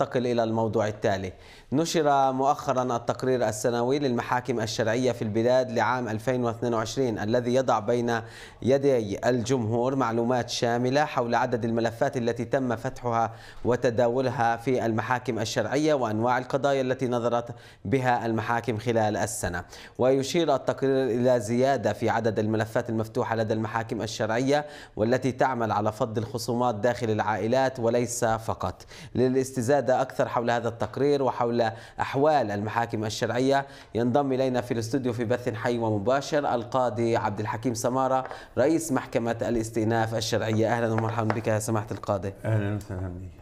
ننتقل إلى الموضوع التالي نشر مؤخرا التقرير السنوي للمحاكم الشرعية في البلاد لعام 2022 الذي يضع بين يدي الجمهور معلومات شاملة حول عدد الملفات التي تم فتحها وتداولها في المحاكم الشرعية وأنواع القضايا التي نظرت بها المحاكم خلال السنة ويشير التقرير إلى زيادة في عدد الملفات المفتوحة لدى المحاكم الشرعية والتي تعمل على فض الخصومات داخل العائلات وليس فقط للاستزادة للإفادة أكثر حول هذا التقرير وحول أحوال المحاكم الشرعية ينضم إلينا في الاستوديو في بث حي ومباشر القاضي عبد الحكيم سمارة رئيس محكمة الاستئناف الشرعية أهلا ومرحبا بك يا سماحة القاضي أهلا وسهلا بك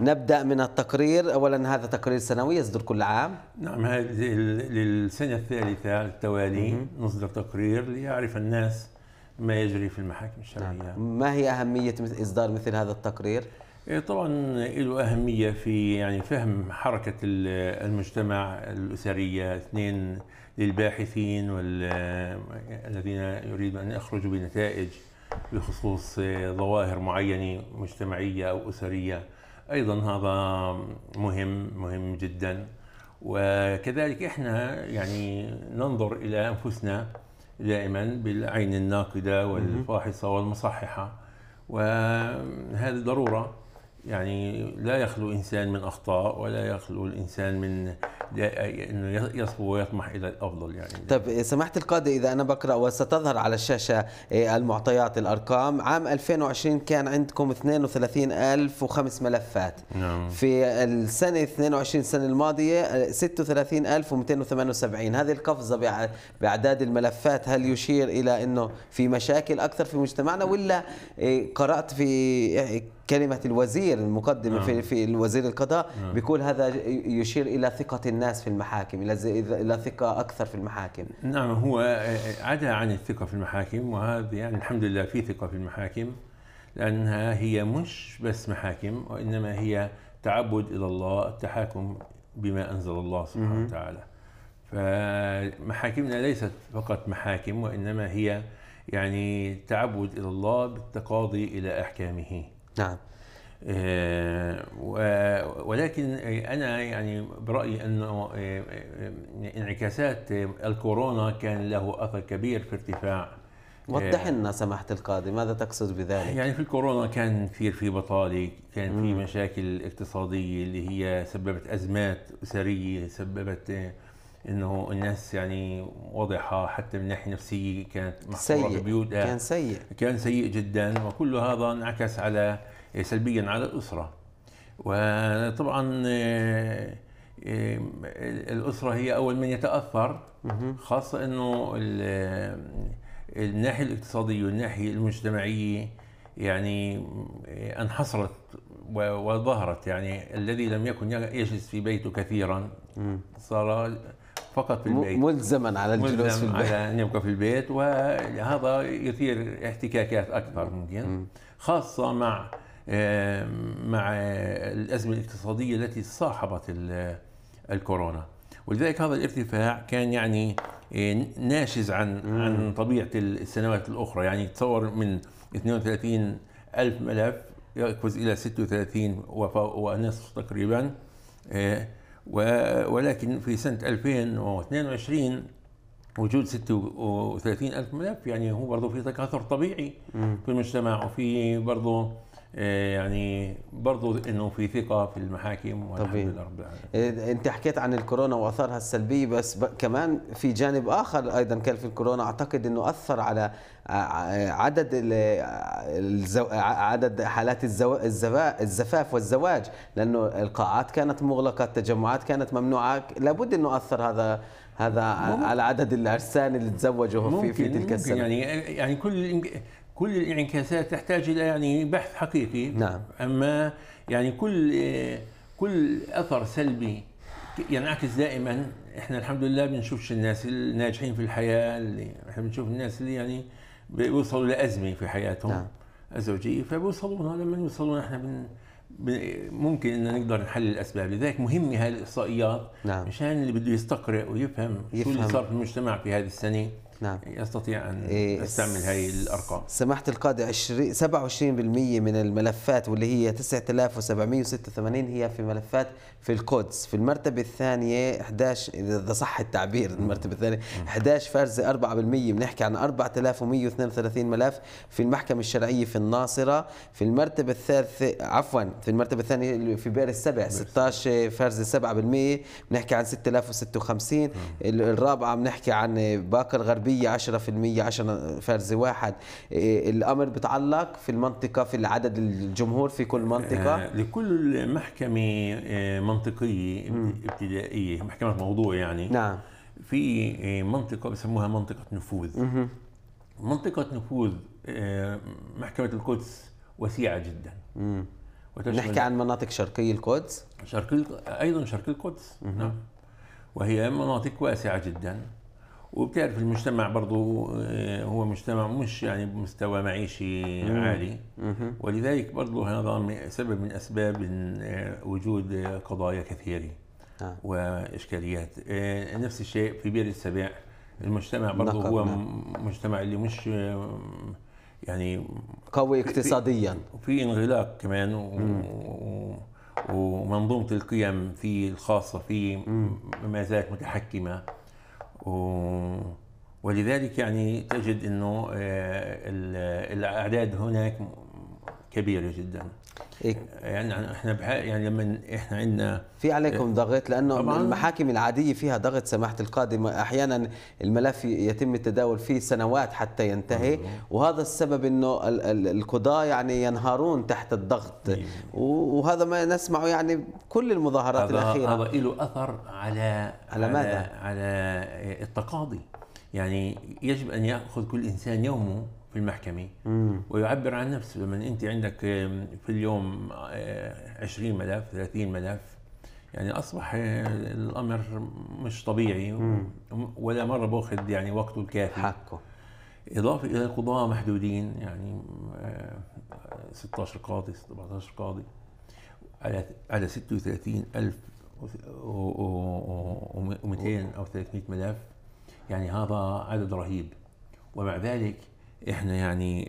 نبدأ من التقرير أولا هذا تقرير سنوي يصدر كل عام نعم هذه للسنة الثالثة التوالي نصدر تقرير ليعرف الناس ما يجري في المحاكم الشرعية نعم. ما هي أهمية إصدار مثل هذا التقرير؟ إيه، طبعا له أهمية في يعني فهم حركة المجتمع الأسرية اثنين للباحثين والذين يريدون أن يخرجوا بنتائج بخصوص ظواهر معينة مجتمعية أو أسرية أيضا هذا مهم مهم جدا وكذلك إحنا يعني ننظر إلى أنفسنا دائما بالعين الناقدة والفاحصة والمصححة وهذه ضرورة يعني لا يخلو إنسان من أخطاء ولا يخلو الإنسان من انه يصبو ويطمح الى الافضل يعني طيب سمحت القاضي اذا انا بقرا وستظهر على الشاشه إيه، المعطيات الارقام عام 2020 كان عندكم 32005 ملفات نعم. في السنه 22 السنه الماضيه 36278 إيه، هذه القفزه باعداد الملفات هل يشير الى انه في مشاكل اكثر في مجتمعنا ولا إيه، قرات في كلمة الوزير المقدم آه. في, نعم. في الوزير القضاء آه. هذا يشير إلى ثقة الناس في المحاكم إلى إلى ثقة أكثر في المحاكم نعم هو عدا عن الثقة في المحاكم وهذا يعني الحمد لله في ثقة في المحاكم لأنها هي مش بس محاكم وإنما هي تعبد إلى الله التحاكم بما أنزل الله سبحانه وتعالى فمحاكمنا ليست فقط محاكم وإنما هي يعني تعبد إلى الله بالتقاضي إلى أحكامه نعم آه، ولكن آه، انا يعني برايي انه آه، انعكاسات الكورونا كان له اثر كبير في ارتفاع وضح لنا سماحه القاضي ماذا تقصد بذلك؟ يعني في الكورونا كان كثير في بطاله، كان في مشاكل اقتصاديه اللي هي سببت ازمات اسريه، سببت انه الناس يعني وضعها حتى من ناحيه نفسيه كانت محصوره في كان سيء كان سيء جدا وكل هذا انعكس على إيه، سلبيا على الاسره وطبعا إيه، إيه، الاسره هي اول من يتاثر خاصه انه الناحيه الاقتصاديه والناحيه المجتمعيه يعني انحصرت وظهرت يعني الذي لم يكن يجلس في بيته كثيرا صار فقط في البيت ملزما على الجلوس في البيت على أن يبقى في البيت وهذا يثير احتكاكات أكثر ممكن خاصة مع آه، مع الأزمة الاقتصادية التي صاحبت الكورونا ولذلك هذا الارتفاع كان يعني آه، ناشز عن عن طبيعة السنوات الأخرى يعني تصور من 32 ألف ملف يقفز إلى 36 ونصف تقريبا آه، ولكن في سنة 2022 وجود 36 ألف ملف يعني هو برضو في تكاثر طبيعي في المجتمع وفي برضو آه، يعني برضو انه في ثقه في المحاكم طبيعي رب العالمين. إيه، انت حكيت عن الكورونا واثارها السلبيه بس كمان في جانب اخر ايضا كان في الكورونا اعتقد انه اثر على عدد الزو... عدد حالات الزو... الزفاف والزواج لانه القاعات كانت مغلقه التجمعات كانت ممنوعه لابد انه اثر هذا هذا ممكن. على عدد العرسان اللي تزوجوا في في تلك السنه ممكن يعني يعني كل كل الانعكاسات تحتاج الى يعني بحث حقيقي نعم اما يعني كل كل اثر سلبي ينعكس دائما احنا الحمد لله بنشوفش الناس الناجحين في الحياه اللي احنا بنشوف الناس اللي يعني بيوصلوا لازمه في حياتهم نعم. الزوجيه فبيوصلونا لما يوصلون احنا بن ممكن ان نقدر نحل الاسباب لذلك مهم هاي الاحصائيات نعم. مشان اللي بده يستقرئ ويفهم يفهم. شو اللي صار في المجتمع في هذه السنه نعم يستطيع يعني أن يستعمل إيه، هذه الأرقام سماحة القاضي 20 27% من الملفات واللي هي 9786 هي في ملفات في القدس في المرتبة الثانية 11 إذا صح التعبير المرتبة الثانية 11 فارزة 4% بنحكي عن 4132 ملف في المحكمة الشرعية في الناصرة في المرتبة الثالثة عفوا في المرتبة الثانية في بئر السبع 16 فارزة 7% بنحكي عن 6056 الرابعة بنحكي عن باقة الغربية النسبيه 10% 10 فرز واحد إيه، الامر بتعلق في المنطقه في العدد الجمهور في كل منطقه آه، لكل محكمه آه، منطقيه ابتدائيه محكمه موضوع يعني نعم في آه، منطقه بسموها منطقه نفوذ منطقه نفوذ محكمه القدس وسيعه جدا نحكي عن مناطق شرقي القدس شرقي ايضا شرقي القدس نعم وهي مناطق واسعه جدا وبتعرف المجتمع برضه آه، هو مجتمع مش يعني بمستوى معيشي عالي ولذلك برضه هذا سبب من اسباب آه، وجود قضايا كثيره آه. واشكاليات نفس الشيء في بئر السبع المجتمع برضه هو نعم. مجتمع اللي مش يعني قوي اقتصاديا وفي انغلاق كمان ومنظومه القيم في الخاصه فيه ما زالت متحكمه و... ولذلك يعني تجد انه آه، الاعداد هناك كبيره جدا إيه. يعني احنا بح... يعني لما احنا عندنا في عليكم إيه. ضغط لانه طبعاً المحاكم العاديه فيها ضغط سماحه القاضي احيانا الملف يتم التداول فيه سنوات حتى ينتهي وهذا السبب انه ال... ال... القضاه يعني ينهارون تحت الضغط إيه. وهذا ما نسمعه يعني كل المظاهرات هذا الاخيره هذا له اثر على على ماذا؟ على, على التقاضي يعني يجب ان ياخذ كل انسان يومه في المحكمة ويعبر عن نفسه لما أنت عندك في اليوم 20 آه، ملف 30 ملف يعني أصبح آه، الأمر مش طبيعي ولا مرة باخذ يعني وقته الكافي حقه إضافة إلى القضاة محدودين يعني 16 آه، قاضي 17 قاضي على على 36 ألف و200 أو 300 ملف يعني هذا عدد رهيب ومع ذلك احنا يعني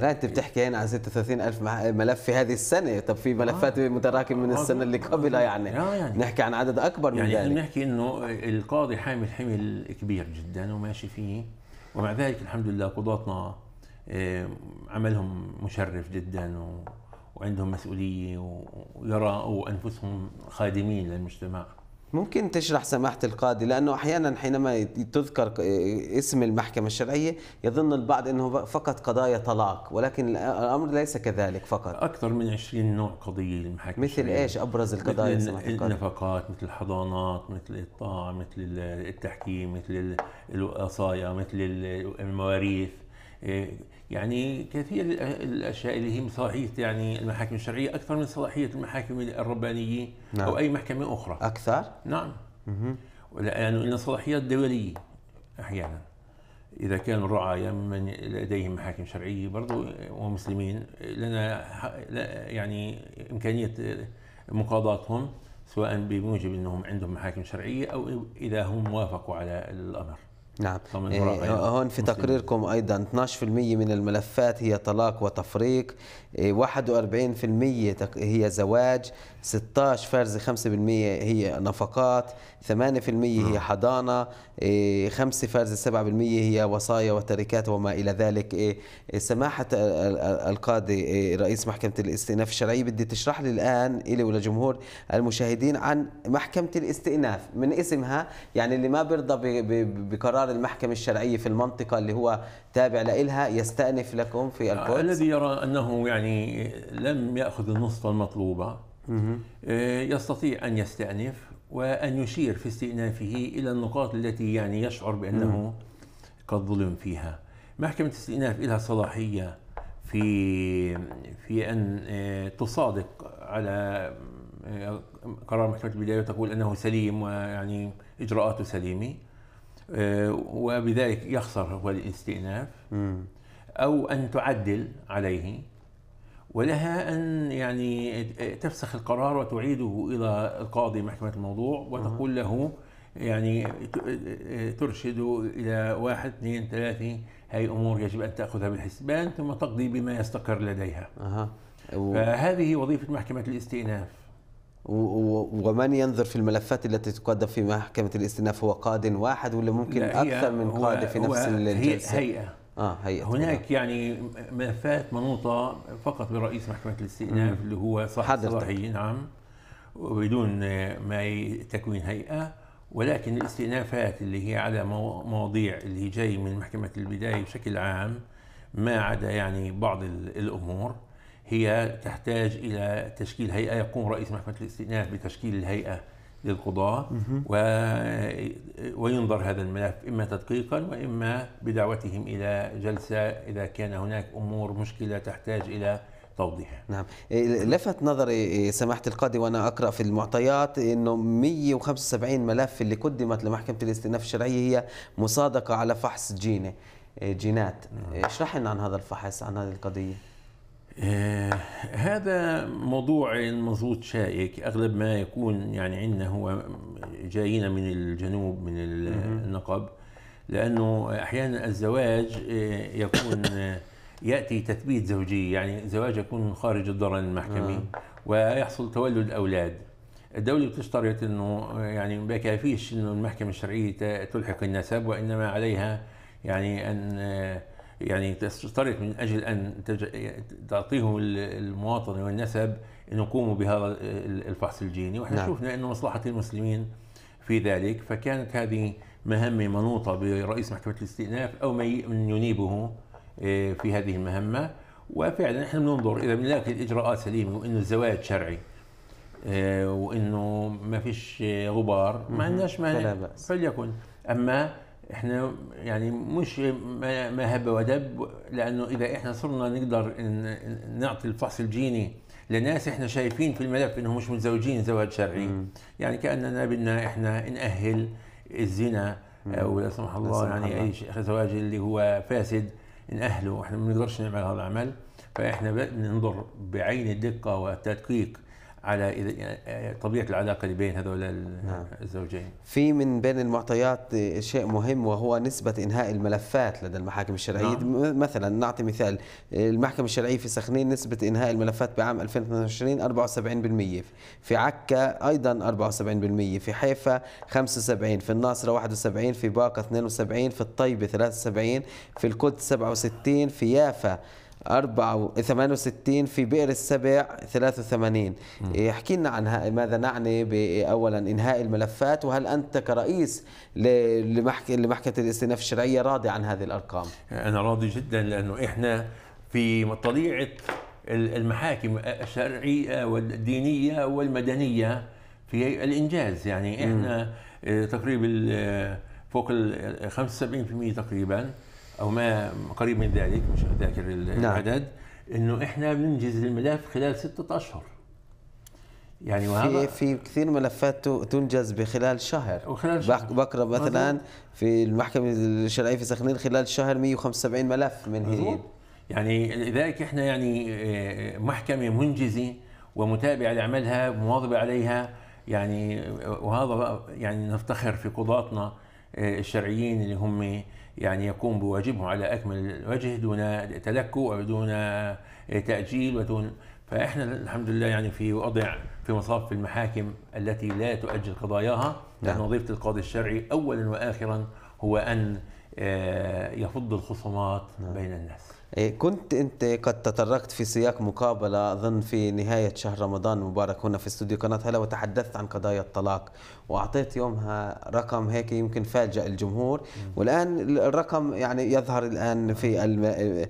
لا انت بتحكي هنا عن 36000 ملف في هذه السنه طب في ملفات آه. متراكمه من آه. السنه اللي قبلها يعني. آه يعني نحكي عن عدد اكبر يعني من ذلك يعني بنحكي انه القاضي حامل حمل كبير جدا وماشي فيه ومع ذلك الحمد لله قضاتنا آه، عملهم مشرف جدا و... وعندهم مسؤوليه ويرى انفسهم خادمين للمجتمع ممكن تشرح سماحة القاضي لأنه أحيانا حينما تذكر اسم المحكمة الشرعية يظن البعض أنه فقط قضايا طلاق ولكن الأمر ليس كذلك فقط أكثر من 20 نوع قضية المحكمة مثل الشرعية. إيش أبرز القضايا مثل سماحة النفقات مثل الحضانات مثل الإطاعة مثل التحكيم مثل الوصايا مثل المواريث إيه، يعني كثير الاشياء اللي هي صلاحيه يعني المحاكم الشرعيه اكثر من صلاحيه المحاكم الربانيه نعم. او اي محكمه اخرى اكثر؟ نعم لانه لنا صلاحيات دوليه احيانا اذا كانوا الرعايا ممن لديهم محاكم شرعيه برضو ومسلمين لنا يعني امكانيه مقاضاتهم سواء بموجب انهم عندهم محاكم شرعيه او اذا هم وافقوا على الامر. نعم إيه، هون في تقريركم ايضا 12% من الملفات هي طلاق وتفريق 41% إيه، هي زواج 16 5% هي نفقات 8% هي حضانه 5 فرز 7% هي وصايا وتركات وما الى ذلك إيه، سماحه القاضي رئيس محكمه الاستئناف الشرعي بدي تشرح لي الان الي ولجمهور المشاهدين عن محكمه الاستئناف من اسمها يعني اللي ما بيرضى بقرار قرار المحكمة الشرعية في المنطقة اللي هو تابع لإلها يستأنف لكم في آه، القدس الذي يرى أنه يعني لم يأخذ النصفة المطلوبة آه، يستطيع أن يستأنف وأن يشير في استئنافه إلى النقاط التي يعني يشعر بأنه قد ظلم فيها محكمة الاستئناف لها صلاحية في في أن آه، تصادق على قرار محكمة البداية وتقول أنه سليم ويعني إجراءاته سليمة آه، وبذلك يخسر هو الاستئناف أو أن تعدل عليه ولها أن يعني تفسخ القرار وتعيده إلى القاضي محكمة الموضوع وتقول له يعني آه، ترشد إلى واحد اثنين ثلاثة هي أمور يجب أن تأخذها بالحسبان ثم تقضي بما يستقر لديها أه. فهذه وظيفة محكمة الاستئناف ومن ينظر في الملفات التي تقدم في محكمة الاستئناف هو قاد واحد ولا ممكن أكثر من قاد في نفس الجلسة؟ هيئة آه هيئة هناك كده. يعني ملفات منوطة فقط برئيس محكمة الاستئناف اللي هو صاحب صلاحية نعم وبدون ما تكوين هيئة ولكن الاستئنافات اللي هي على مواضيع اللي جاي من محكمة البداية بشكل عام ما عدا يعني بعض الأمور هي تحتاج إلى تشكيل هيئة يقوم رئيس محكمة الاستئناف بتشكيل الهيئة للقضاة و... وينظر هذا الملف إما تدقيقا وإما بدعوتهم إلى جلسة إذا كان هناك أمور مشكلة تحتاج إلى توضيح نعم إيه، لفت نظري إيه، سماحة القاضي وأنا أقرأ في المعطيات أنه 175 ملف اللي قدمت لمحكمة الاستئناف الشرعية هي مصادقة على فحص جيني إيه، جينات نعم. اشرح لنا عن هذا الفحص عن هذه القضية آه، هذا موضوع المضغوط شائك اغلب ما يكون يعني عندنا هو جايين من الجنوب من النقب لانه احيانا الزواج آه، يكون آه، ياتي تثبيت زوجي يعني زواج يكون خارج الدرن المحكمي ويحصل تولد اولاد الدولة بتشترط انه يعني ما كافيش انه المحكمة الشرعية تلحق النسب وانما عليها يعني ان يعني تشترك من اجل ان تعطيهم المواطنه والنسب ان يقوموا بهذا الفحص الجيني واحنا نعم. شفنا انه مصلحه المسلمين في ذلك فكانت هذه مهمه منوطه برئيس محكمه الاستئناف او من ينيبه آه، في هذه المهمه وفعلا احنا بننظر اذا بنلاقي الاجراءات سليمه وانه الزواج شرعي آه، وانه ما فيش غبار ما عندناش مانع فليكن اما احنا يعني مش ما هب ودب لانه اذا احنا صرنا نقدر نعطي الفحص الجيني لناس احنا شايفين في الملف انهم مش متزوجين زواج شرعي م. يعني كاننا بدنا احنا ناهل الزنا او آه، لا سمح الله لا سمح يعني الله. اي زواج اللي هو فاسد ناهله احنا ما بنقدرش نعمل هذا العمل فاحنا بننظر بعين الدقه والتدقيق على يعني، يعني طبيعه العلاقه اللي بين هذول نعم. الزوجين. في من بين المعطيات شيء مهم وهو نسبه انهاء الملفات لدى المحاكم الشرعيه، نعم. مثلا نعطي مثال المحكمه الشرعيه في سخنين نسبه انهاء الملفات بعام 2022 74%، في عكا ايضا 74%، في حيفا 75%، في الناصره 71%، في باقه 72%، في الطيبه 73%، في القدس 67%، في يافا أربعة وستين في بئر السبع 83 إيه، احكي لنا عن ماذا نعني أولا إنهاء الملفات وهل أنت كرئيس لمحكمة لمحكمة الاستئناف الشرعية راضي عن هذه الأرقام أنا راضي جدا لأنه إحنا في طليعة المحاكم الشرعية والدينية والمدنية في الإنجاز يعني إحنا إيه، تقريبا آه، فوق ال 75% تقريبا او ما قريب من ذلك مش ذاكر نعم. العدد نعم. انه احنا بننجز الملف خلال ستة اشهر يعني وهذا في في كثير ملفات تنجز بخلال شهر وخلال شهر بكره مثلا في المحكمه الشرعيه في سخنين خلال شهر 175 ملف من هي يعني لذلك احنا يعني آه، محكمه منجزه ومتابعه لعملها ومواظبه عليها يعني آه، وهذا يعني نفتخر في قضاتنا آه، الشرعيين اللي هم يعني يقوم بواجبه على أكمل وجه دون تلكؤ أو دون تأجيل ودون فإحنا الحمد لله يعني في وضع في مصاف في المحاكم التي لا تؤجل قضاياها لأن نعم. وظيفة القاضي الشرعي أولا وآخرا هو أن آه، يفض الخصومات نعم. بين الناس إيه، كنت انت قد تطرقت في سياق مقابله اظن في نهايه شهر رمضان المبارك هنا في استوديو قناه هلا وتحدثت عن قضايا الطلاق واعطيت يومها رقم هيك يمكن فاجأ الجمهور والان الرقم يعني يظهر الان في الم...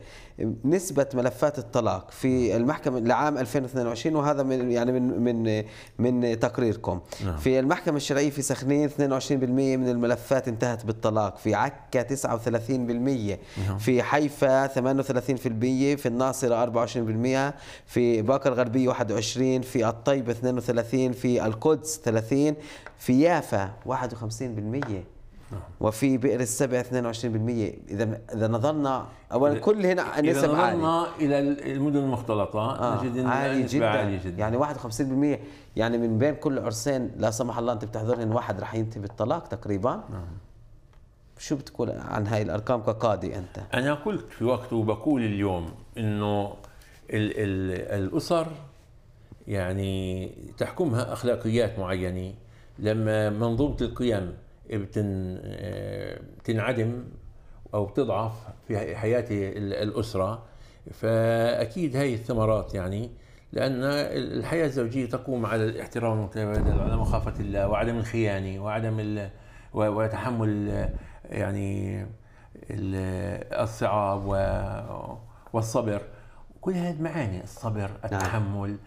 نسبة ملفات الطلاق في المحكمة لعام 2022 وهذا من يعني من من من تقريركم نعم. في المحكمة الشرعية في سخنين 22% من الملفات انتهت بالطلاق في عكا 39% نعم. في حيفا 38% في الناصرة 24% في باقة الغربية 21 في الطيبة 32 في القدس 30 في يافا 51% وفي بئر السبع 22% اذا اذا نظرنا اولا كل هنا النسب إذا نظرنا عالي. الى المدن المختلطه آه. نجد ان عالي جدا. عالي جدا يعني 51% يعني من بين كل عرسين لا سمح الله انت إن واحد راح ينتهي بالطلاق تقريبا آه. شو بتقول عن هاي الارقام كقاضي انت؟ انا قلت في وقته وبقول اليوم انه الـ الـ الاسر يعني تحكمها اخلاقيات معينه لما منظومه القيم بتن آه، او بتضعف في حياه الاسره فاكيد هي الثمرات يعني لان الحياه الزوجيه تقوم على الاحترام المتبادل وعلى مخافه الله وعدم الخيانه وعدم وتحمل يعني الصعاب والصبر كل هذه المعاني الصبر نعم. التحمل نعم.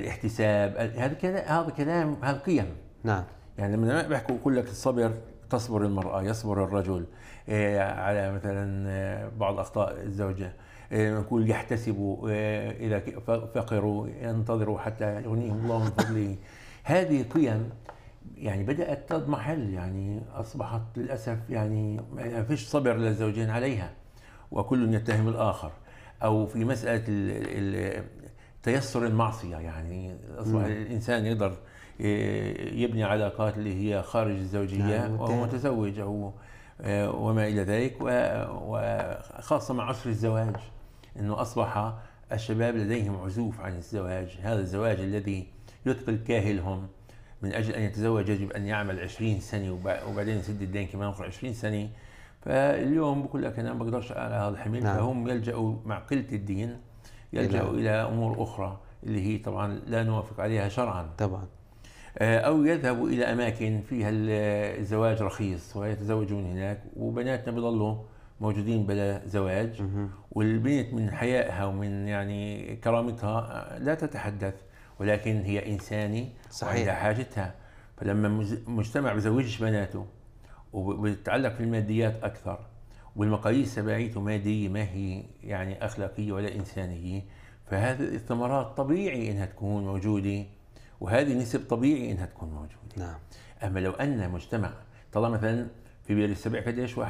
الاحتساب هذا كلام هذا كلام هذا قيم نعم يعني لما زمان بيحكوا بيقول لك الصبر تصبر المرأة يصبر الرجل إيه، على مثلا إيه، بعض أخطاء الزوجة إيه، يقول يحتسبوا إذا فقروا ينتظروا حتى يغنيهم الله من فضله هذه قيم يعني بدأت تضمحل يعني أصبحت للأسف يعني ما فيش صبر للزوجين عليها وكل يتهم الآخر أو في مسألة تيسر المعصية يعني أصبح الإنسان يقدر إيه، يبني علاقات اللي هي خارج الزوجيه نعم وهو متزوج او آه، وما الى ذلك وخاصه مع عصر الزواج انه اصبح الشباب لديهم عزوف عن الزواج هذا الزواج الذي يثقل كاهلهم من اجل ان يتزوج يجب ان يعمل 20 سنه وبعدين يسد الدين كمان 20 سنه فاليوم بقول لك انا ما بقدرش على هذا الحمل نعم. فهم يلجأوا مع قله الدين يلجأوا نعم. الى امور اخرى اللي هي طبعا لا نوافق عليها شرعا طبعا آه، أو يذهبوا إلى أماكن فيها الزواج رخيص ويتزوجون هناك وبناتنا بيضلوا موجودين بلا زواج والبنت من حيائها ومن يعني كرامتها لا تتحدث ولكن هي إنساني صحيح حاجتها فلما مجتمع بزوجش بناته وبتتعلق في الماديات أكثر والمقاييس تبعيته مادية ما هي يعني أخلاقية ولا إنسانية فهذه الثمرات طبيعي انها تكون موجوده وهذه نسب طبيعي انها تكون موجوده نعم اما لو ان مجتمع طلع مثلا في بلاد السبع قديش 21%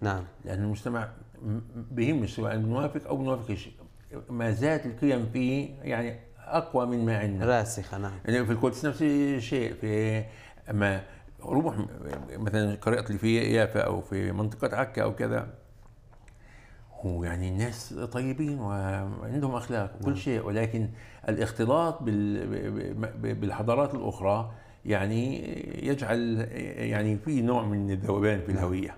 نعم لان المجتمع بيهمش سواء بنوافق او نوافقش ما زالت القيم فيه يعني اقوى من ما عندنا راسخه نعم يعني في القدس نفس الشيء في اما روح مثلا قرية اللي في يافا او في منطقه عكا او كذا ويعني الناس طيبين وعندهم اخلاق وكل نعم. شيء ولكن الاختلاط بالحضارات الاخرى يعني يجعل يعني في نوع من الذوبان في نعم. الهويه.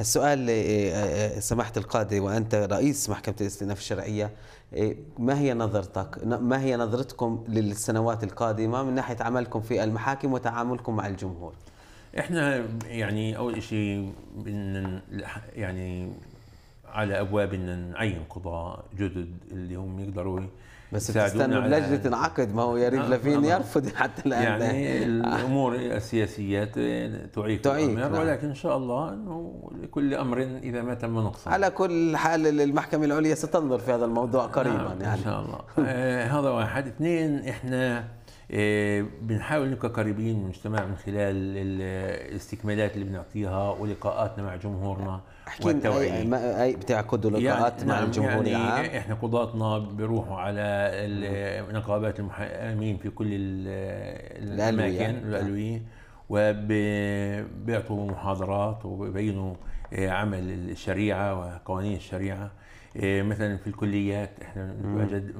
السؤال آه، آه، سماحه القاضي وانت رئيس محكمه الاستئناف الشرعيه آه، ما هي نظرتك ما هي نظرتكم للسنوات القادمه من ناحيه عملكم في المحاكم وتعاملكم مع الجمهور؟ احنا يعني اول شيء يعني على ابواب ان نعين قضاء جدد اللي هم يقدروا بس بتستنى اللجنه تنعقد ما هو يريد آه، لافين آه، يرفض حتى الان يعني الامور السياسيات تعيق تعيق الامر نعم. ولكن ان شاء الله انه لكل امر اذا ما تم نقصه على كل حال المحكمه العليا ستنظر في هذا الموضوع قريبا نعم يعني ان شاء الله آه هذا واحد اثنين احنا آه، بنحاول نبقى قريبين من المجتمع من خلال الاستكمالات اللي بنعطيها ولقاءاتنا مع جمهورنا احكي والتوعية اي بتعقدوا يعني لقاءات يعني مع نعم الجمهور يعني العام احنا قضاتنا بيروحوا على نعم. نقابات المحامين في كل الاماكن نعم. الالويه وبيعطوا محاضرات وبيبينوا آه، عمل الشريعه وقوانين الشريعه آه، مثلا في الكليات احنا بنتواجد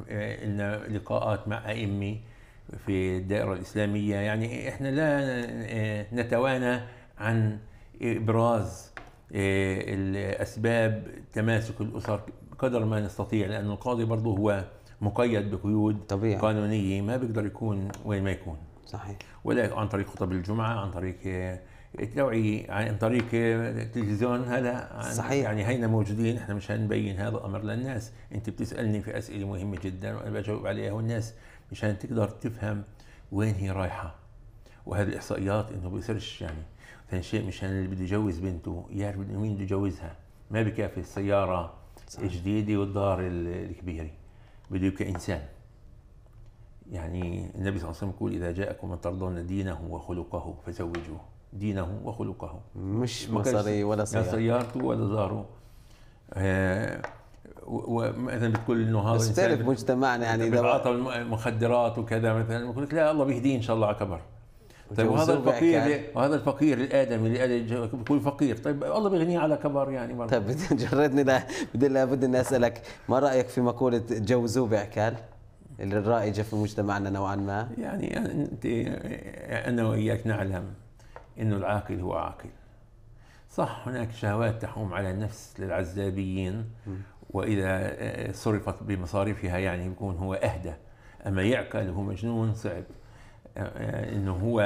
لنا لقاءات مع ائمه في الدائرة الإسلامية يعني إحنا لا آه، نتوانى عن إبراز آه، الأسباب تماسك الأسر قدر ما نستطيع لأن القاضي برضه هو مقيد بقيود طبيعي. قانونية ما بيقدر يكون وين ما يكون صحيح ولا عن طريق خطب الجمعة عن طريق التوعية آه، عن طريق التلفزيون هلا صحيح يعني هينا موجودين احنا مش هنبين هذا الامر للناس انت بتسالني في اسئله مهمه جدا وانا بجاوب عليها والناس مشان تقدر تفهم وين هي رايحه وهذه الاحصائيات انه بيسرش يعني ثاني شيء مشان اللي بده يجوز بنته يعرف مين بده يجوزها ما بكافي السياره الجديده والدار الكبيره بده كانسان يعني النبي صلى الله عليه وسلم يقول اذا جاءكم من ترضون دينه وخلقه فزوجوه دينه وخلقه مش مصري ولا سيارته ولا سيارته ولا داره آه ومثلا بتقول انه هذا بتعرف مجتمعنا يعني بيتعاطى المخدرات وكذا مثلا بقول لك لا الله بيهديه ان شاء الله على كبر طيب وهذا الفقير يعني. وهذا الفقير الادمي اللي بيكون فقير طيب الله بيغنيه على كبر يعني مرة. طيب جردني لا لابد اني اسالك ما رايك في مقوله جوزوه بعكال؟ الرائجه في مجتمعنا نوعا ما يعني انت انا واياك نعلم انه العاقل هو عاقل صح هناك شهوات تحوم على النفس للعزابيين واذا آه، صرفت بمصاريفها يعني يكون هو اهدى اما يعقل هو مجنون صعب آه، آه، انه هو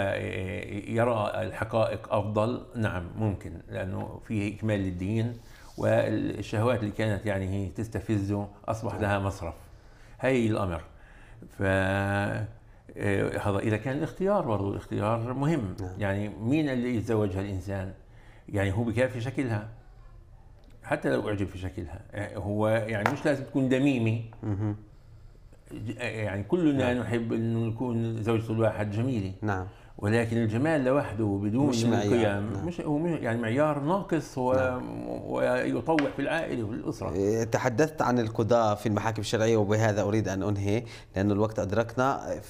يرى الحقائق افضل نعم ممكن لانه فيه اكمال للدين والشهوات اللي كانت يعني هي تستفزه اصبح لها مصرف هي الامر ف هذا اذا كان الاختيار برضه الاختيار مهم نعم. يعني مين اللي يتزوجها الانسان يعني هو بكافي شكلها حتى لو اعجب في شكلها يعني هو يعني مش لازم تكون دميمي يعني كلنا نعم. نحب انه نكون زوجة الواحد جميلة نعم ولكن الجمال لوحده بدون مش معيار القيم نعم. مش هو مش يعني معيار ناقص و... نعم. ويطوح في العائله والاسره إيه، تحدثت عن القضاء في المحاكم الشرعيه وبهذا اريد ان انهي لأن الوقت ادركنا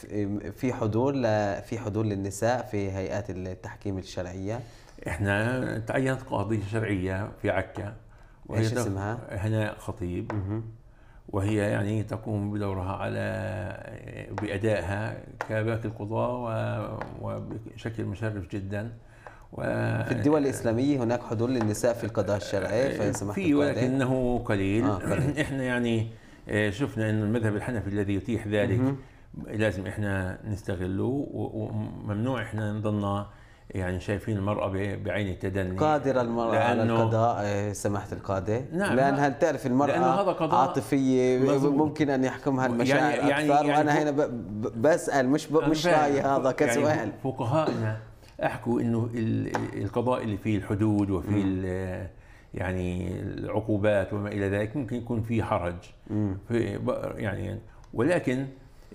في حضور ل... في حضور للنساء في هيئات التحكيم الشرعيه احنا تعينت قاضيه شرعيه في عكا وهي ايش اسمها؟ هناء خطيب مه. وهي يعني تقوم بدورها على بأدائها كباقي القضاة وبشكل مشرف جدا و في الدول الإسلامية هناك حضور للنساء في القضاء الشرعي آه، فإن سمحت في ولكنه قليل آه قليل. إحنا يعني آه، شفنا أن المذهب الحنفي الذي يتيح ذلك لازم إحنا نستغله وممنوع إحنا نضلنا يعني شايفين المرأة بعين التدني قادرة المرأة على القضاء إيه، سماحة القاضي نعم لأنها تعرف المرأة هذا قضاء عاطفية مزبوط. ممكن أن يحكمها المشاعر يعني-, يعني أكثر يعني وأنا يعني هنا بسأل مش مش هذا يعني كسؤال يعني فقهائنا أحكوا إنه القضاء اللي فيه الحدود وفيه يعني العقوبات وما إلى ذلك ممكن يكون فيه حرج في يعني ولكن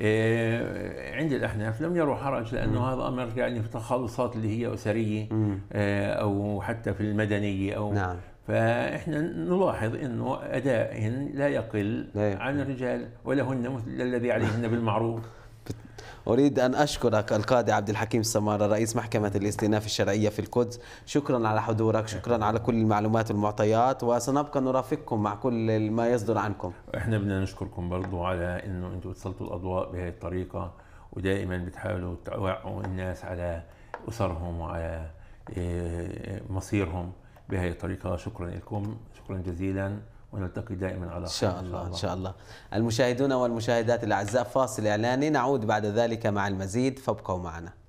إيه، عند الاحناف لم يروا حرج لانه م. هذا امر يعني في التخلصات اللي هي اسريه إيه، او حتى في المدنيه او نعم. فاحنا نلاحظ انه ادائهن لا يقل, لا يقل عن الرجال ولهن مثل الذي عليهن بالمعروف أريد أن أشكرك القاضي عبد الحكيم سمارة رئيس محكمة الاستئناف الشرعية في القدس شكرا على حضورك شكرا على كل المعلومات والمعطيات وسنبقى نرافقكم مع كل ما يصدر عنكم احنا بدنا نشكركم برضو على انه انتم اتصلتوا الاضواء بهذه الطريقه ودائما بتحاولوا توعوا الناس على اسرهم وعلى إيه، مصيرهم بهذه الطريقه شكرا لكم شكرا جزيلا ونلتقي دائما على خير إن شاء الله إن شاء الله المشاهدون والمشاهدات الأعزاء فاصل إعلاني نعود بعد ذلك مع المزيد فابقوا معنا